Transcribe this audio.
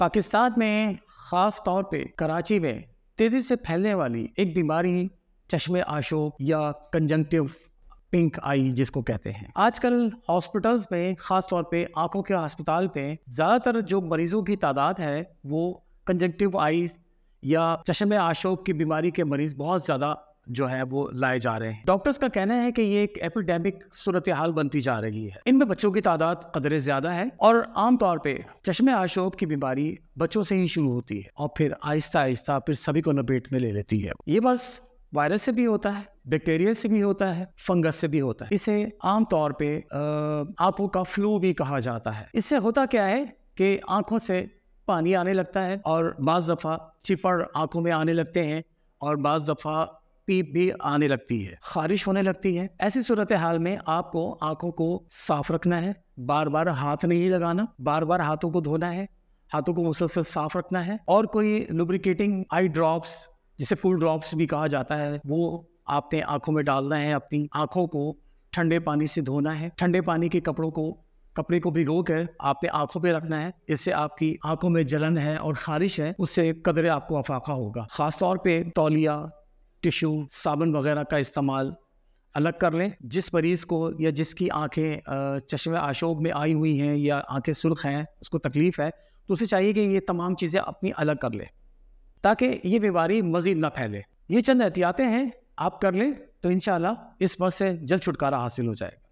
पाकिस्तान में ख़ास तौर पे कराची में तेज़ी से फैलने वाली एक बीमारी चश्मे आशो या कंजंक्टिव पिंक आई जिसको कहते हैं आजकल हॉस्पिटल्स में ख़ास तौर पे आंखों के अस्पताल पे ज़्यादातर जो मरीजों की तादाद है वो कंजंक्टिव आई या चश्मे आशोक की बीमारी के मरीज़ बहुत ज़्यादा जो है वो लाए जा रहे हैं डॉक्टर्स का कहना है कि ये एक एपिडेमिक सूरत हाल बनती जा रही है इनमें बच्चों की तादाद कदरे ज़्यादा है और आमतौर पर चश्मे आशोब की बीमारी बच्चों से ही शुरू होती है और फिर आहिस्ता आहिस्ता फिर सभी को नपेट में ले लेती है ये बस वायरस से भी होता है बैक्टीरिया से भी होता है फंगस से भी होता है इसे आमतौर पर आंखों का फ्लू भी कहा जाता है इससे होता क्या है कि आंखों से पानी आने लगता है और बाज़ दफ़ा चिपड़ आंखों में आने लगते हैं और बाज़ दफ़ा पीप भी आने लगती है खारिश होने लगती है ऐसी सूरत हाल में आपको आंखों को साफ रखना है बार बार हाथ नहीं लगाना बार बार हाथों को धोना है हाथों को मुसलसल साफ रखना है और कोई लुब्रिकेटिंग आई ड्रॉप्स जिसे फूल ड्रॉप्स भी कहा जाता है वो आपने आंखों में डालना है अपनी आंखों को ठंडे पानी से धोना है ठंडे पानी के कपड़ों को कपड़े को भिगो कर आपने आंखों पे रखना है इससे आपकी आंखों में जलन है और खारिश है उससे कदरे आपको अफाका होगा खासतौर पे तौलिया टिश्यू साबुन वगैरह का इस्तेमाल अलग कर लें जिस मरीज़ को या जिसकी आंखें चश्मे आशोब में आई हुई हैं या आंखें सुर्ख हैं उसको तकलीफ़ है तो उसे चाहिए कि ये तमाम चीज़ें अपनी अलग कर लें ताकि ये बीमारी मज़ीद ना फैले ये चंद एहतियातें हैं आप कर लें तो इन इस वर्ष से जल्द छुटकारा हासिल हो जाएगा